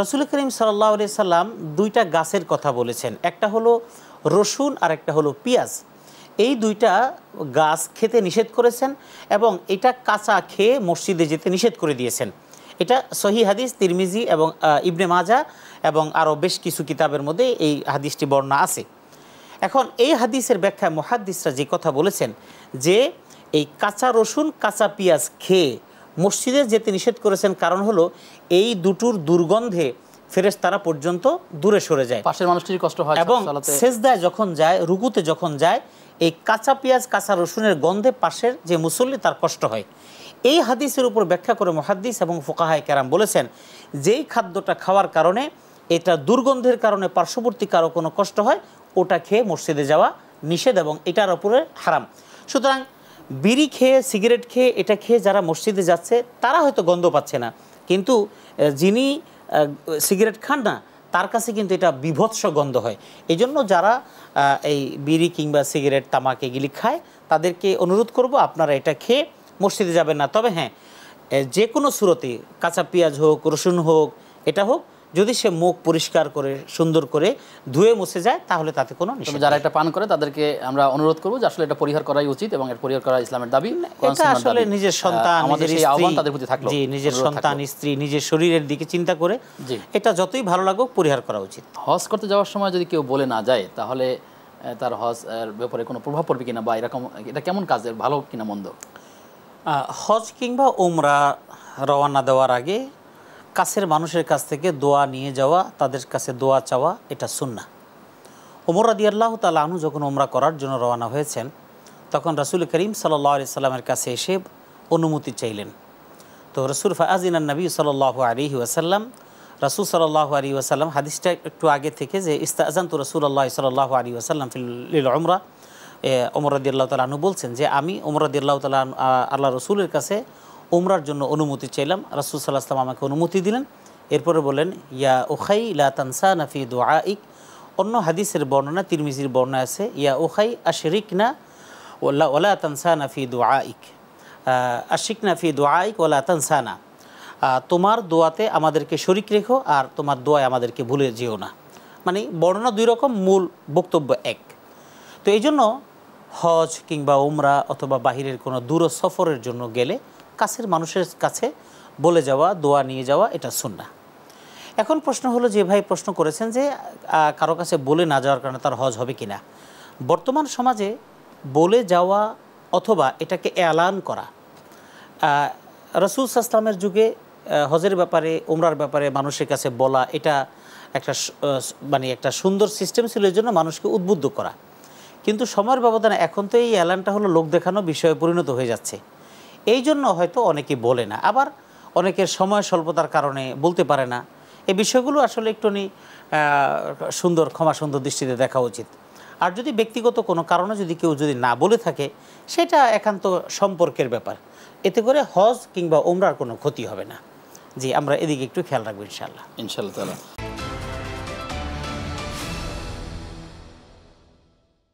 রসুল করিম সাল্লাহ সাল্লাম দুইটা গাছের কথা বলেছেন একটা হলো রসুন আর একটা হলো পিঁয়াজ এই দুইটা গাছ খেতে নিষেধ করেছেন এবং এটা কাঁচা খেয়ে মসজিদে যেতে নিষেধ করে দিয়েছেন এটা সহি হাদিস তিরমিজি এবং ইবনে মাজা এবং আরও বেশ কিছু কিতাবের মধ্যে এই হাদিসটি বর্ণনা আছে এখন এই হাদিসের ব্যাখ্যায় মহাদিসরা যে কথা বলেছেন যে এই কাঁচা রসুন কাঁচা পেঁয়াজ খেয়ে মসজিদে যেতে নিষেধ করেছেন কারণ হলো এই দুটোর দুর্গন্ধে ফেরেস তারা পর্যন্ত দূরে সরে যায় পাশের মানুষটির কষ্ট হয় এবং সেজদায় যখন যায় রুকুতে যখন যায় এই কাঁচা পেঁয়াজ কাঁচা রসুনের গন্ধে পাশের যে মুসল্লি তার কষ্ট হয় এই হাদিসের উপর ব্যাখ্যা করে মহাদ্দিস এবং ফোকাহায় ক্যারাম বলেছেন যেই খাদ্যটা খাওয়ার কারণে এটা দুর্গন্ধের কারণে পার্শ্ববর্তী কারো কোনো কষ্ট হয় ওটা খেয়ে মসজিদে যাওয়া নিষেধ এবং এটার ওপরে হারাম সুতরাং বিড়ি খেয়ে সিগারেট খেয়ে এটা খেয়ে যারা মসজিদে যাচ্ছে তারা হয়তো গন্ধ পাচ্ছে না কিন্তু যিনি সিগারেট খান না তার কাছে কিন্তু এটা বিভৎস গন্ধ হয় এই জন্য যারা এই বিড়ি কিংবা সিগারেট তামাক এগুলি খায় তাদেরকে অনুরোধ করব আপনারা এটা খেয়ে মসজিদে যাবেন না তবে হ্যাঁ যে কোনো সুরতে কাঁচা পেঁয়াজ হোক রসুন হোক এটা হোক যদি সে মুখ পরিষ্কার করে সুন্দর করে ধুয়ে মুছে যায় তাহলে তাতে কোনো যারা এটা পান করে তাদেরকে আমরা অনুরোধ করবো যে আসলে এটা পরিহার করাই উচিত এবং এটা পরিহার করা ইসলামের দাবি এটা আসলে নিজের সন্তান তাদের প্রতি থাকলো নিজের সন্তান স্ত্রী নিজের শরীরের দিকে চিন্তা করে এটা যতই ভালো লাগুক পরিহার করা উচিত হজ করতে যাওয়ার সময় যদি কেউ বলে না যায় তাহলে তার হজ ব্যাপারে কোনো প্রভাব পড়বে কিনা বা এরকম এটা কেমন কাজ ভালো কিনা মন্দ হজ কিংবা ওমরা রওনা দেওয়ার আগে কাছের মানুষের কাছ থেকে দোয়া নিয়ে যাওয়া তাদের কাছে দোয়া চাওয়া এটা সুন্না ওমর রাদি আল্লাহ তালাহনু যখন ওমরা করার জন্য রওনা হয়েছেন তখন রাসুল করিম সাল্লাহ আলি সাল্লামের কাছে এসে অনুমতি চাইলেন তো রসুল ফাজিনা নবী সাল আলী ওয়াসাল্লাম রসুল সাল আলী ওয়াসাল্লাম হাদিসটা একটু আগে থেকে যে ইস্তাজান্তু রসুল্লাহ সাল আলী ওয়াসাল্লাম ফিল ওমরা ওমর আল্লাহ তালু বলছেন যে আমি ওমর আল্লাহ তালা আল্লাহ রসুলের কাছে ওমরার জন্য অনুমতি চাইলাম রাসুল সাল্লাহ আসলাম আমাকে অনুমতি দিলেন এরপরে বলেন ইয়া ওখাই লা তানসা নাফি দোয়া ইক অন্য হাদিসের বর্ণনা তিরমিজির বর্ণনা আছে ইয়া ওখাই আশরিক না ওলা ওলা তানসা নাফি দোয়া ইক আশিক নাফি দোয়া ইক ওলা তানসা না তোমার দোয়াতে আমাদেরকে শরিক রেখো আর তোমার দোয়ায় আমাদেরকে ভুলে যেও না মানে বর্ণনা দুই রকম মূল বক্তব্য এক তো এই জন্য হজ কিংবা উমরা অথবা বাহিরের কোনো দূর সফরের জন্য গেলে কাছের মানুষের কাছে বলে যাওয়া দোয়া নিয়ে যাওয়া এটা সুন্না এখন প্রশ্ন হলো যে ভাই প্রশ্ন করেছেন যে কারো কাছে বলে না যাওয়ার কারণে তার হজ হবে কি না বর্তমান সমাজে বলে যাওয়া অথবা এটাকে এলান করা রসুল সাসলামের যুগে হজের ব্যাপারে উমরার ব্যাপারে মানুষের কাছে বলা এটা একটা মানে একটা সুন্দর সিস্টেম ছিল এর জন্য মানুষকে উদ্বুদ্ধ করা কিন্তু সময়ের ব্যবধানে এখন তো এই অ্যালানটা হলো লোক দেখানো বিষয়ে পরিণত হয়ে যাচ্ছে এই জন্য হয়তো অনেকে বলে না আবার অনেকের সময় স্বল্পতার কারণে বলতে পারে না এই বিষয়গুলো আসলে একটুনি সুন্দর ক্ষমা সুন্দর দৃষ্টিতে দেখা উচিত আর যদি ব্যক্তিগত কোনো কারণে যদি কেউ যদি না বলে থাকে সেটা একান্ত সম্পর্কের ব্যাপার এতে করে হজ কিংবা ওমরার কোনো ক্ষতি হবে না জি আমরা এদিকে একটু খেয়াল রাখবো ইনশাল্লাহ ইনশাল্লাহ